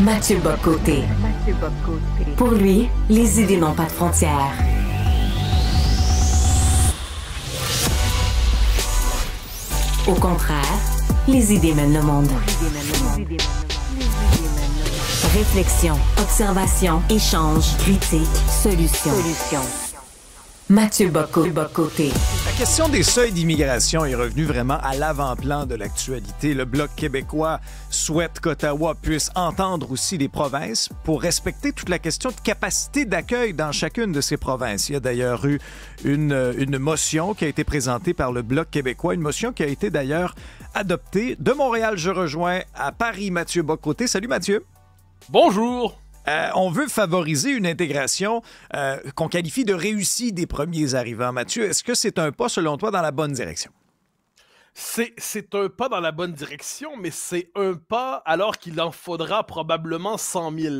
Mathieu Bocoté. Pour lui, les idées n'ont pas de frontières. Au contraire, les idées mènent le monde. Réflexion, observation, échange, critique, solution. Mathieu Bocoté question des seuils d'immigration est revenue vraiment à l'avant-plan de l'actualité. Le Bloc québécois souhaite qu'Ottawa puisse entendre aussi les provinces pour respecter toute la question de capacité d'accueil dans chacune de ces provinces. Il y a d'ailleurs eu une, une motion qui a été présentée par le Bloc québécois, une motion qui a été d'ailleurs adoptée. De Montréal, je rejoins à Paris Mathieu Bocoté. Salut Mathieu. Bonjour. Euh, on veut favoriser une intégration euh, qu'on qualifie de réussie des premiers arrivants. Mathieu, est-ce que c'est un pas, selon toi, dans la bonne direction? C'est un pas dans la bonne direction, mais c'est un pas alors qu'il en faudra probablement 100 000.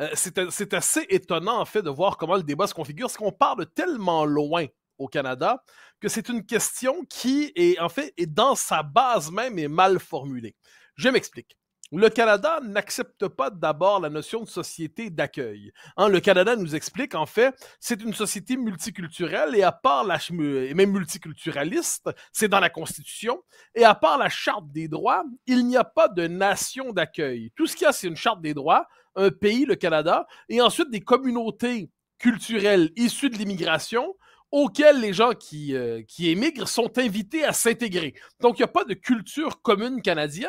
Euh, c'est assez étonnant, en fait, de voir comment le débat se configure, parce qu'on parle tellement loin au Canada que c'est une question qui, est, en fait, est dans sa base même, est mal formulée. Je m'explique le Canada n'accepte pas d'abord la notion de société d'accueil. Hein, le Canada nous explique, en fait, c'est une société multiculturelle et à part la et euh, même multiculturaliste, c'est dans la Constitution, et à part la Charte des droits, il n'y a pas de nation d'accueil. Tout ce qu'il y a, c'est une Charte des droits, un pays, le Canada, et ensuite des communautés culturelles issues de l'immigration, auxquelles les gens qui, euh, qui émigrent sont invités à s'intégrer. Donc, il n'y a pas de culture commune canadienne,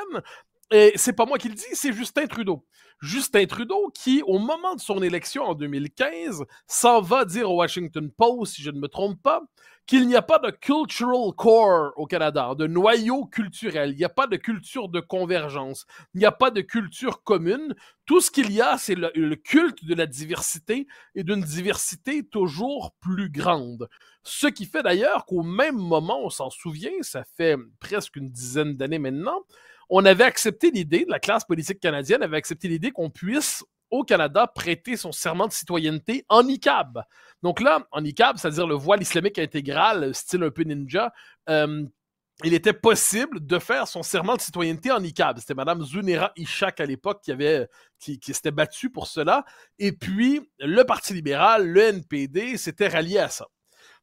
et c'est pas moi qui le dis, c'est Justin Trudeau. Justin Trudeau qui, au moment de son élection en 2015, s'en va dire au Washington Post, si je ne me trompe pas, qu'il n'y a pas de cultural core au Canada, de noyau culturel. Il n'y a pas de culture de convergence. Il n'y a pas de culture commune. Tout ce qu'il y a, c'est le culte de la diversité et d'une diversité toujours plus grande. Ce qui fait d'ailleurs qu'au même moment, on s'en souvient, ça fait presque une dizaine d'années maintenant, on avait accepté l'idée, la classe politique canadienne avait accepté l'idée qu'on puisse au Canada prêter son serment de citoyenneté en ICAB. Donc là, en ICAB, c'est-à-dire le voile islamique intégral, style un peu ninja, euh, il était possible de faire son serment de citoyenneté en ICAB. C'était Mme Zunera Ishak à l'époque qui avait qui, qui s'était battue pour cela. Et puis, le Parti libéral, le NPD s'était rallié à ça.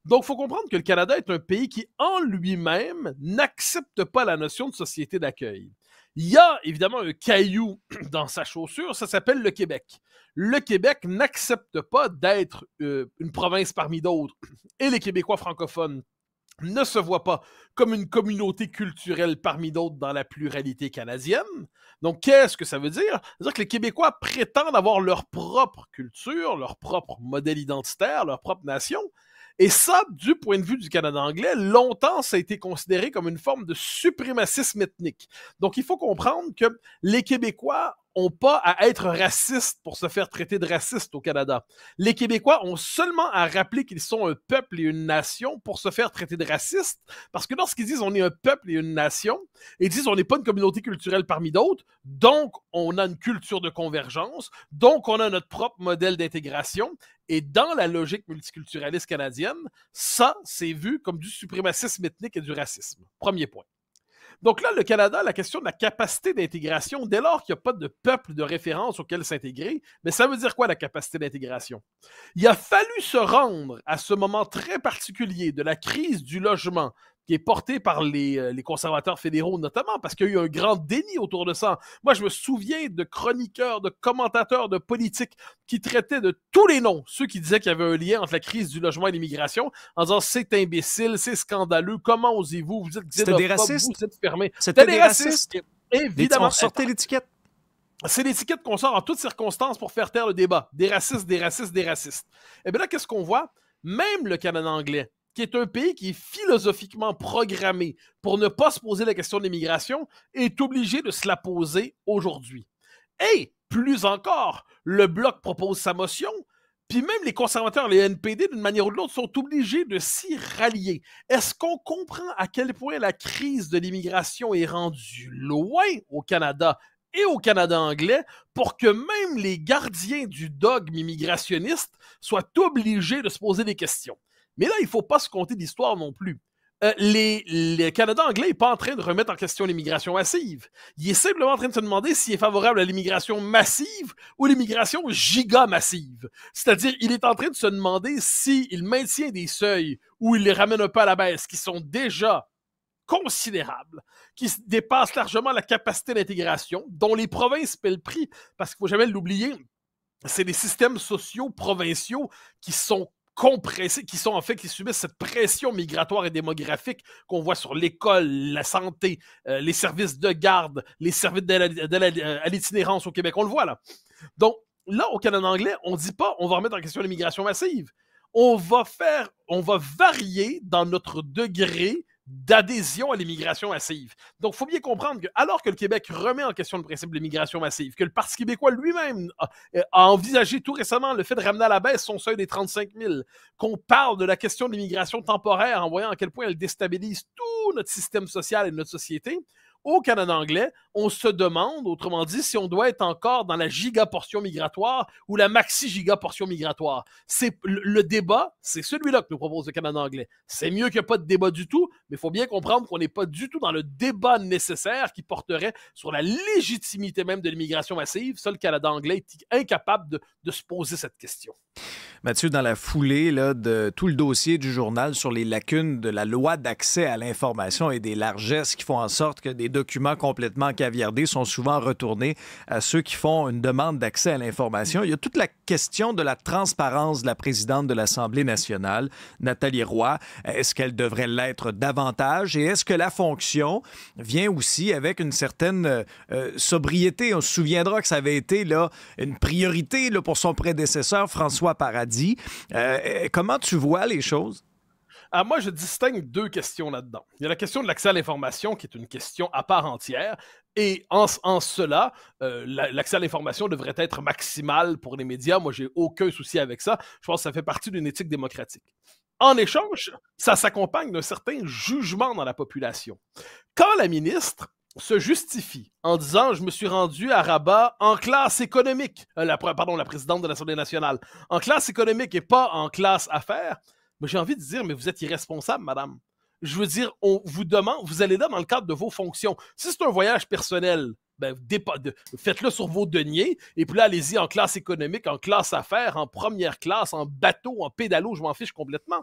Donc, il faut comprendre que le Canada est un pays qui, en lui-même, n'accepte pas la notion de société d'accueil. Il y a évidemment un caillou dans sa chaussure, ça s'appelle le Québec. Le Québec n'accepte pas d'être euh, une province parmi d'autres. Et les Québécois francophones ne se voient pas comme une communauté culturelle parmi d'autres dans la pluralité canadienne. Donc, qu'est-ce que ça veut dire? cest à dire que les Québécois prétendent avoir leur propre culture, leur propre modèle identitaire, leur propre nation, et ça, du point de vue du Canada anglais, longtemps, ça a été considéré comme une forme de suprémacisme ethnique. Donc, il faut comprendre que les Québécois n'ont pas à être racistes pour se faire traiter de racistes au Canada. Les Québécois ont seulement à rappeler qu'ils sont un peuple et une nation pour se faire traiter de racistes, parce que lorsqu'ils disent on est un peuple et une nation, ils disent on n'est pas une communauté culturelle parmi d'autres, donc on a une culture de convergence, donc on a notre propre modèle d'intégration, et dans la logique multiculturaliste canadienne, ça, c'est vu comme du suprémacisme ethnique et du racisme. Premier point. Donc là, le Canada, la question de la capacité d'intégration, dès lors qu'il n'y a pas de peuple de référence auquel s'intégrer, mais ça veut dire quoi la capacité d'intégration? Il a fallu se rendre à ce moment très particulier de la crise du logement qui est porté par euh, les, conservateurs fédéraux notamment, parce qu'il y a eu un grand déni autour de ça. Moi, je me souviens de chroniqueurs, de commentateurs, de politiques qui traitaient de tous les noms ceux qui disaient qu'il y avait un lien entre la crise du logement et l'immigration, en disant c'est imbécile, c'est scandaleux, comment osez-vous, vous êtes des racistes. vous êtes fermé. C'était des, racistes. Évidemment. Sortez l'étiquette. C'est l'étiquette qu'on sort en toutes circonstances pour faire taire le débat. Des racistes, des racistes, des racistes. Et eh bien là, qu'est-ce qu'on voit? Même le Canada anglais, qui est un pays qui est philosophiquement programmé pour ne pas se poser la question de l'immigration, est obligé de se la poser aujourd'hui. Et plus encore, le bloc propose sa motion, puis même les conservateurs, les NPD, d'une manière ou de l'autre, sont obligés de s'y rallier. Est-ce qu'on comprend à quel point la crise de l'immigration est rendue loin au Canada et au Canada anglais pour que même les gardiens du dogme immigrationniste soient obligés de se poser des questions? Mais là, il ne faut pas se compter d'histoire non plus. Euh, le les, Canada anglais n'est pas en train de remettre en question l'immigration massive. Il est simplement en train de se demander s'il est favorable à l'immigration massive ou l'immigration giga-massive. C'est-à-dire, il est en train de se demander s'il maintient des seuils ou il les ramène pas à la baisse, qui sont déjà considérables, qui dépassent largement la capacité d'intégration, dont les provinces paient le prix, parce qu'il ne faut jamais l'oublier, c'est des systèmes sociaux provinciaux qui sont compressés, qui sont en fait, qui subissent cette pression migratoire et démographique qu'on voit sur l'école, la santé, euh, les services de garde, les services euh, à l'itinérance au Québec. On le voit là. Donc, là, au Canada anglais, on ne dit pas on va remettre en question l'immigration massive. On va faire, on va varier dans notre degré d'adhésion à l'immigration massive. Donc, il faut bien comprendre que, alors que le Québec remet en question le principe de l'immigration massive, que le Parti québécois lui-même a, euh, envisagé tout récemment le fait de ramener à la baisse son seuil des 35 000, qu'on parle de la question de l'immigration temporaire en voyant à quel point elle déstabilise tout notre système social et notre société, au Canada anglais, on se demande, autrement dit, si on doit être encore dans la gigaportion migratoire ou la maxi gigaportion migratoire. C'est le débat, c'est celui-là que nous propose le Canada anglais. C'est mieux qu'il n'y ait pas de débat du tout, mais il faut bien comprendre qu'on n'est pas du tout dans le débat nécessaire qui porterait sur la légitimité même de l'immigration massive. Seul le Canada anglais est incapable de se poser cette question. Mathieu, dans la foulée là, de tout le dossier du journal sur les lacunes de la loi d'accès à l'information et des largesses qui font en sorte que des documents complètement caviardés sont souvent retournés à ceux qui font une demande d'accès à l'information, il y a toute la question de la transparence de la présidente de l'Assemblée nationale, Nathalie Roy. Est-ce qu'elle devrait l'être davantage et est-ce que la fonction vient aussi avec une certaine euh, sobriété? On se souviendra que ça avait été là, une priorité là, pour son prédécesseur, François Paradis. Euh, euh, comment tu vois les choses? Ah, moi, je distingue deux questions là-dedans. Il y a la question de l'accès à l'information, qui est une question à part entière, et en, cela, euh, l'accès à l'information devrait être maximal pour les médias. Moi, j'ai aucun souci avec ça. Je pense que ça fait partie d'une éthique démocratique. En échange, ça s'accompagne d'un certain jugement dans la population. Quand la ministre se justifie en disant je me suis rendu à Rabat en classe économique, euh, la, pardon, la présidente de l'Assemblée nationale, en classe économique et pas en classe affaires, mais j'ai envie de dire mais vous êtes irresponsable, madame. Je veux dire, on vous demande, vous allez là dans le cadre de vos fonctions. Si c'est un voyage personnel, ben, faites-le sur vos deniers. Et puis là, allez-y en classe économique, en classe affaires, en première classe, en bateau, en pédalo, je m'en fiche complètement.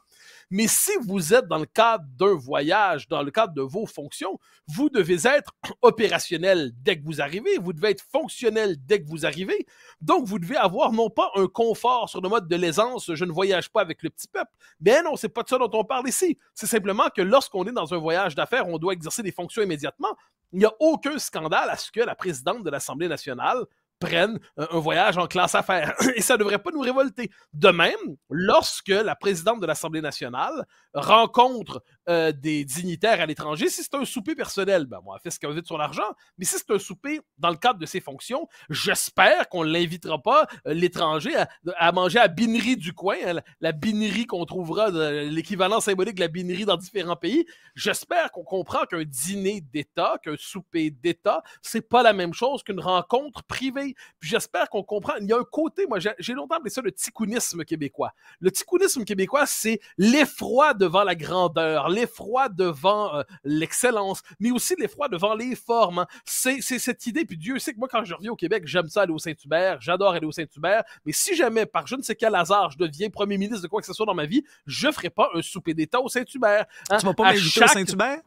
Mais si vous êtes dans le cadre d'un voyage, dans le cadre de vos fonctions, vous devez être opérationnel dès que vous arrivez, vous devez être fonctionnel dès que vous arrivez. Donc, vous devez avoir non pas un confort sur le mode de l'aisance, je ne voyage pas avec le petit peuple. Mais non, c'est pas de ça dont on parle ici. C'est simplement que lorsqu'on est dans un voyage d'affaires, on doit exercer des fonctions immédiatement. Il n'y a aucun scandale à ce que la présidente de l'Assemblée nationale prenne euh, un voyage en classe affaires. Et ça ne devrait pas nous révolter. De même, lorsque la présidente de l'Assemblée nationale rencontre euh, des dignitaires à l'étranger, si c'est un souper personnel, ben, moi, fait ce qu'elle veut de son argent. Mais si c'est un souper dans le cadre de ses fonctions, j'espère qu'on ne l'invitera pas, euh, l'étranger, à, manger à binerie du coin, hein, la, binerie qu'on trouvera, euh, l'équivalent symbolique de la binerie dans différents pays. J'espère qu'on comprend qu'un dîner d'État, qu'un souper d'État, c'est pas la même chose qu'une rencontre privée. Puis j'espère qu'on comprend. Il y a un côté, moi, j'ai longtemps appelé ça le ticounisme québécois. Le ticounisme québécois, c'est l'effroi devant la grandeur, l'effroi devant euh, l'excellence, mais aussi l'effroi devant les formes. Hein. C'est cette idée, puis Dieu sait que moi, quand je reviens au Québec, j'aime ça aller au Saint-Hubert, j'adore aller au Saint-Hubert, mais si jamais, par je ne sais quel hasard, je deviens premier ministre de quoi que ce soit dans ma vie, je ne ferai pas un souper d'État au Saint-Hubert. Tu hein. Tu vas pas m'inviter au Saint-Hubert?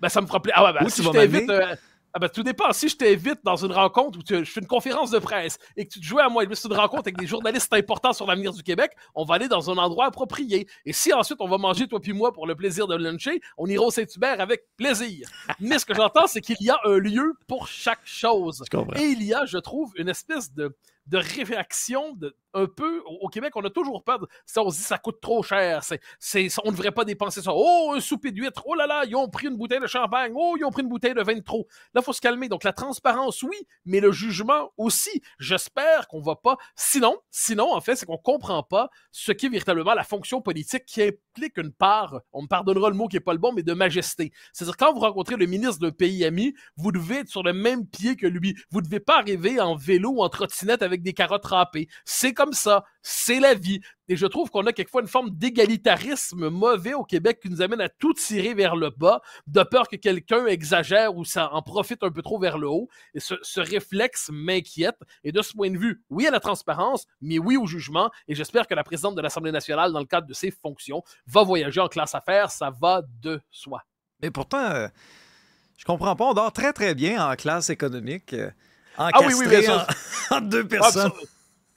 Ben, ça me fera plaisir. Ah ouais, ben, si tu je ah ben, tout dépend. Si je t'invite dans une rencontre où je fais une conférence de presse et que tu te joues à moi, et c'est une rencontre avec des journalistes importants sur l'avenir du Québec, on va aller dans un endroit approprié. Et si ensuite on va manger, toi puis moi, pour le plaisir de luncher, on ira au Saint-Hubert avec plaisir. Mais ce que j'entends, c'est qu'il y a un lieu pour chaque chose. Et il y a, je trouve, une espèce de, de réaction de, un peu. Au, Québec, on a toujours peur. De, ça, on se dit ça coûte trop cher. C'est, c'est, on ne devrait pas dépenser ça. Oh, un souper d'huître, Oh là là, ils ont pris une bouteille de champagne. Oh, ils ont pris une bouteille de vin de trop. Là, il faut se calmer. Donc, la transparence, oui, mais le jugement aussi. J'espère qu'on va pas. Sinon, sinon, en fait, c'est qu'on comprend pas ce qu'est véritablement la fonction politique qui implique une part, on me pardonnera le mot qui n'est pas le bon, mais de majesté. C'est-à-dire, quand vous rencontrez le ministre d'un pays ami, vous devez être sur le même pied que lui. Vous ne devez pas arriver en vélo ou en trottinette avec des carottes râpées. C'est comme ça, c'est la vie. Et je trouve qu'on a quelquefois une forme d'égalitarisme mauvais au Québec qui nous amène à tout tirer vers le bas, de peur que quelqu'un exagère ou ça en profite un peu trop vers le haut. Et ce, réflexe m'inquiète. Et de ce point de vue, oui à la transparence, mais oui au jugement. Et j'espère que la présidente de l'Assemblée nationale, dans le cadre de ses fonctions, va voyager en classe affaires. Ça va de soi. Mais pourtant, euh, je comprends pas. On dort très, très bien en classe économique. Ah, ah oui, oui, en, deux personnes.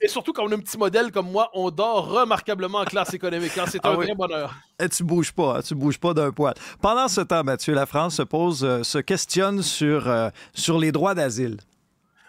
Et surtout quand on a un petit modèle comme moi, on dort remarquablement en classe économique. Hein. C'est ah un vrai bonheur. Et eh, tu bouges pas, hein. tu bouges pas d'un poil. Pendant ce temps, Mathieu, la France se pose, euh, se questionne sur, euh, sur les droits d'asile.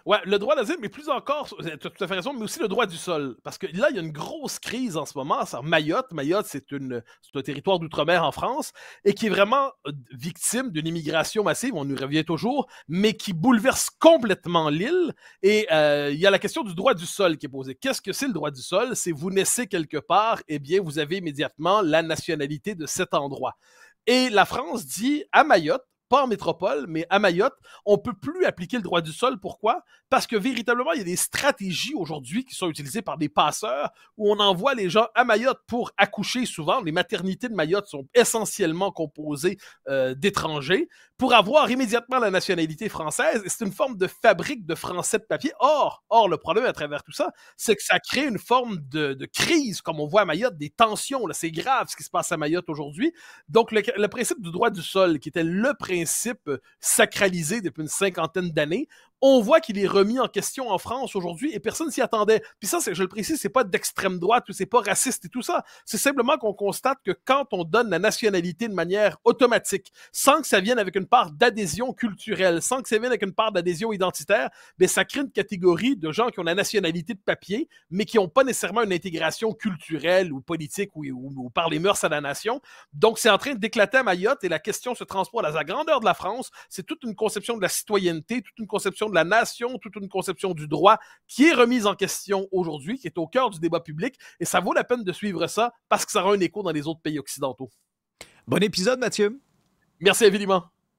Ouais, le droit d'asile, mais plus encore, tu as tout à fait raison, mais aussi le droit du sol. Parce que là, il y a une grosse crise en ce moment. Ça, Mayotte, Mayotte, c'est un territoire d'outre-mer en France et qui est vraiment euh, victime d'une immigration massive, on nous revient toujours, mais qui bouleverse complètement l'île. Et euh, il y a la question du droit du sol qui est posée. Qu'est-ce que c'est le droit du sol? C'est vous naissez quelque part, eh bien, vous avez immédiatement la nationalité de cet endroit. Et la France dit à Mayotte, en métropole, mais à Mayotte, on peut plus appliquer le droit du sol. Pourquoi? Parce que véritablement, il y a des stratégies aujourd'hui qui sont utilisées par des passeurs où on envoie les gens à Mayotte pour accoucher souvent. Les maternités de Mayotte sont essentiellement composées euh, d'étrangers pour avoir immédiatement la nationalité française. C'est une forme de fabrique de français de papier. Or, or le problème à travers tout ça, c'est que ça crée une forme de, crise, comme on voit à Mayotte, des tensions. C'est grave ce qui se passe à Mayotte aujourd'hui. Donc, le, le principe du droit du sol, qui était le principe principe sacralisé depuis une cinquantaine d'années, on voit qu'il est remis en question en France aujourd'hui et personne s'y attendait. Puis ça, je le précise, c'est pas d'extrême droite ou c'est pas raciste et tout ça. C'est simplement qu'on constate que quand on donne la nationalité de manière automatique, sans que ça vienne avec une part d'adhésion culturelle, sans que ça vienne avec une part d'adhésion identitaire, ben ça crée une catégorie de gens qui ont la nationalité de papier, mais qui n'ont pas nécessairement une intégration culturelle ou politique ou, par les mœurs à la nation. Donc c'est en train d'éclater à Mayotte et la question se transporte à la grandeur de la France. C'est toute une conception de la citoyenneté, toute une conception la nation, toute une conception du droit qui est remise en question aujourd'hui, qui est au cœur du débat public. Et ça vaut la peine de suivre ça parce que ça aura un écho dans les autres pays occidentaux. Bon épisode, Mathieu. Merci infiniment.